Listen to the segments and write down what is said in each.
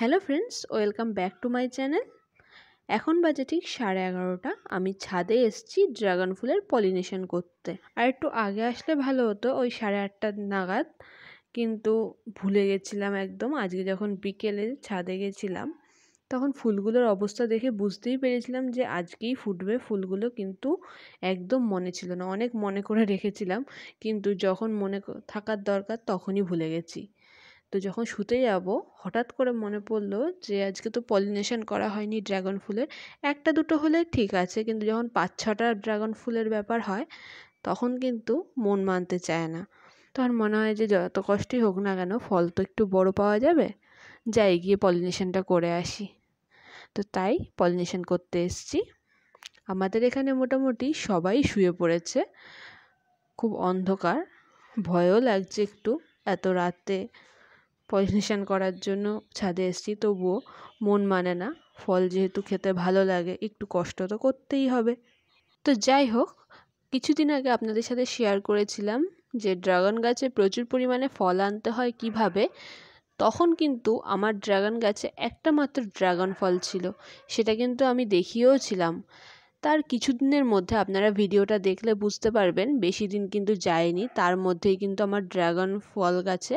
hello friends welcome back to my channel এখন বাজে ঠিক সাড়ে এগারোটা আমি ছাদে এসছি ড্রাগন ফুলের পলিনেশন করতে আর একটু আগে আসলে ভালো হতো ওই সাড়ে আটটা নাগাদ কিন্তু ভুলে গেছিলাম একদম আজকে যখন বিকেলে ছাদে গেছিলাম তখন ফুলগুলোর অবস্থা দেখে বুঝতেই পেরেছিলাম যে আজকেই ফুটবে ফুলগুলো কিন্তু একদম মনে ছিল না অনেক মনে করে রেখেছিলাম কিন্তু যখন মনে থাকার দরকার তখনই ভুলে গেছি তো যখন শুতে যাব হঠাৎ করে মনে পড়লো যে আজকে তো পলিনেশন করা হয়নি ড্রাগন ফুলের একটা দুটো হলে ঠিক আছে কিন্তু যখন পাঁচ ছটা ড্রাগন ফুলের ব্যাপার হয় তখন কিন্তু মন মানতে চায় না তখন মনে হয় যে যত কষ্টই হোক না কেন ফল তো একটু বড় পাওয়া যাবে যাই গিয়ে পলিনেশনটা করে আসি তো তাই পলিনেশন করতে এসছি আমাদের এখানে মোটামুটি সবাই শুয়ে পড়েছে খুব অন্ধকার ভয়ও লাগছে একটু এত রাতে পলিনেশন করার জন্য ছাদে এসেছি তবুও মন মানে না ফল যেহেতু খেতে ভালো লাগে একটু কষ্ট তো করতেই হবে তো যাই হোক কিছুদিন আগে আপনাদের সাথে শেয়ার করেছিলাম যে ড্রাগন গাছে প্রচুর পরিমাণে ফল আনতে হয় কিভাবে তখন কিন্তু আমার ড্রাগন গাছে একটা মাত্র ড্রাগন ফল ছিল সেটা কিন্তু আমি দেখিয়েও ছিলাম তার কিছুদিনের মধ্যে আপনারা ভিডিওটা দেখলে বুঝতে পারবেন বেশি দিন কিন্তু যায়নি তার মধ্যেই কিন্তু আমার ড্রাগন ফল গাছে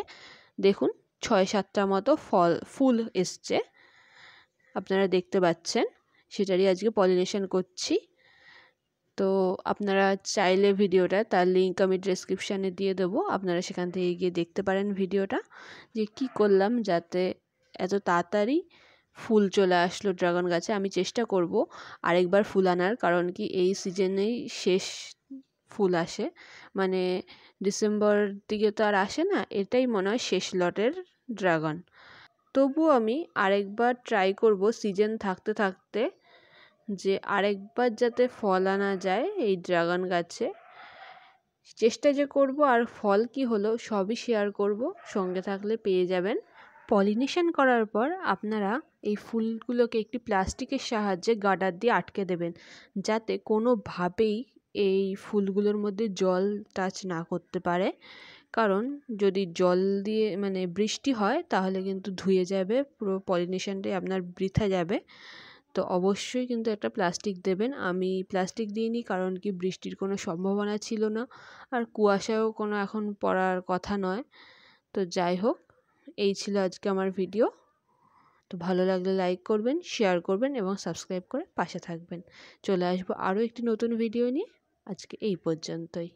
দেখুন ছয় সাতটা মতো ফল ফুল এসছে আপনারা দেখতে পাচ্ছেন সেটারই আজকে পলিনেশন করছি তো আপনারা চাইলে ভিডিওটা তার লিঙ্ক আমি ডেসক্রিপশানে দিয়ে দেবো আপনারা সেখান থেকে গিয়ে দেখতে পারেন ভিডিওটা যে কি করলাম যাতে এত তাড়াতাড়ি ফুল চলে আসলো ড্রাগন গাছে আমি চেষ্টা করব আরেকবার ফুল আনার কারণ কি এই সিজনেই শেষ ফুল আসে মানে ডিসেম্বর দিকে তো আর আসে না এটাই মনে হয় শেষ লটের ড্রাগন তবু আমি আরেকবার ট্রাই করব সিজন থাকতে থাকতে যে আরেকবার যাতে ফল আনা যায় এই ড্রাগন গাছে চেষ্টা যে করব আর ফল কি হলো সবই শেয়ার করব সঙ্গে থাকলে পেয়ে যাবেন পলিনেশন করার পর আপনারা এই ফুলগুলোকে একটি প্লাস্টিকের সাহায্যে গাডার দিয়ে আটকে দেবেন যাতে কোনোভাবেই এই ফুলগুলোর মধ্যে জল টাচ না করতে পারে কারণ যদি জল দিয়ে মানে বৃষ্টি হয় তাহলে কিন্তু ধুয়ে যাবে পুরো পলিনেশনটাই আপনার বৃথা যাবে তো অবশ্যই কিন্তু একটা প্লাস্টিক দেবেন আমি প্লাস্টিক দিইনি কারণ কি বৃষ্টির কোনো সম্ভাবনা ছিল না আর কুয়াশাও কোনো এখন পড়ার কথা নয় তো যাই হোক এই ছিল আজকে আমার ভিডিও তো ভালো লাগলে লাইক করবেন শেয়ার করবেন এবং সাবস্ক্রাইব করে পাশে থাকবেন চলে আসবো আরও একটি নতুন ভিডিও নিয়ে আজকে এই পর্যন্তই